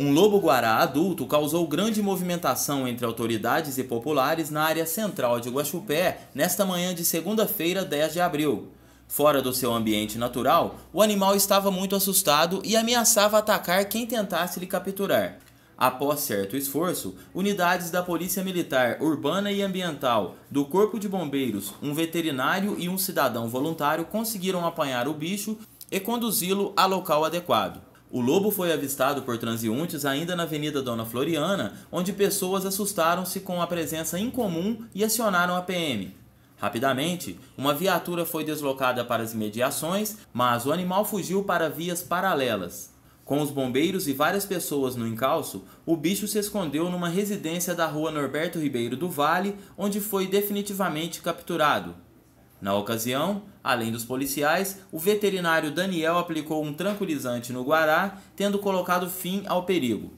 Um lobo-guará adulto causou grande movimentação entre autoridades e populares na área central de Guaxupé nesta manhã de segunda-feira, 10 de abril. Fora do seu ambiente natural, o animal estava muito assustado e ameaçava atacar quem tentasse lhe capturar. Após certo esforço, unidades da Polícia Militar Urbana e Ambiental, do Corpo de Bombeiros, um veterinário e um cidadão voluntário conseguiram apanhar o bicho e conduzi-lo a local adequado. O lobo foi avistado por transeuntes ainda na Avenida Dona Floriana, onde pessoas assustaram-se com a presença incomum e acionaram a PM. Rapidamente, uma viatura foi deslocada para as imediações, mas o animal fugiu para vias paralelas. Com os bombeiros e várias pessoas no encalço, o bicho se escondeu numa residência da rua Norberto Ribeiro do Vale, onde foi definitivamente capturado. Na ocasião, além dos policiais, o veterinário Daniel aplicou um tranquilizante no Guará, tendo colocado fim ao perigo.